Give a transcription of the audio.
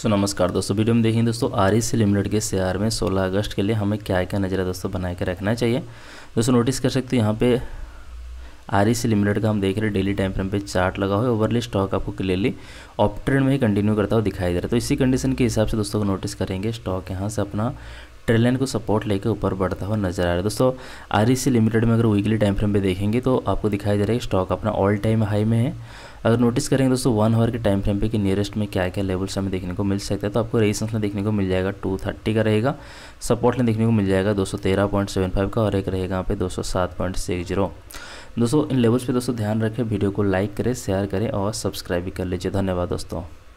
सो so, नमस्कार दोस्तों video में देखेंगे दोस्तों आर ई सी लिमिटेड के शेयर में 16 अगस्त के लिए हमें क्या क्या नज़र दोस्तों बना के रखना चाहिए दोस्तों नोटिस कर सकते हो यहाँ पे आर ई सी लिमिटेड का हम देख रहे हैं डेली टाइम फ्रेम पे चार्ट लगा हुआ है ओवरली स्टॉक आपको क्लियरली ऑप ट्रेंड में ही कंटिन्यू करता हुआ दिखाई दे रहा है तो इसी कंडीशन के हिसाब से दोस्तों को नोटिस करेंगे स्टॉक यहाँ से अपना ट्रेड लाइन को सपोर्ट लेकर ऊपर बढ़ता हुआ नजर आ रहा है दोस्तों आर लिमिटेड में अगर वीकली टाइम फ्रेम पर देखेंगे तो आपको दिखाई दे रहा है स्टॉक अपना ऑल टाइम हाई में है अगर नोटिस करेंगे दोस्तों वन आवर के टाइम फ्रेम पे कि नियरेस्ट में क्या क्या लेवल्स हमें देखने को मिल सकता है तो आपको रेजिस्टेंस में देखने को मिल जाएगा टू थर्टी का रहेगा सपोर्ट में देखने को मिल जाएगा दो सौ तेरह पॉइंट सेवन फाइव का और एक रहेगा यहाँ पे दो सौ सात पॉइंट सिक्स जीरो दोस्तों इन लेवल्स पे दोस्तों ध्यान रखें वीडियो को लाइक करें शेयर करें और सब्सक्राइब भी कर लीजिए धन्यवाद दोस्तों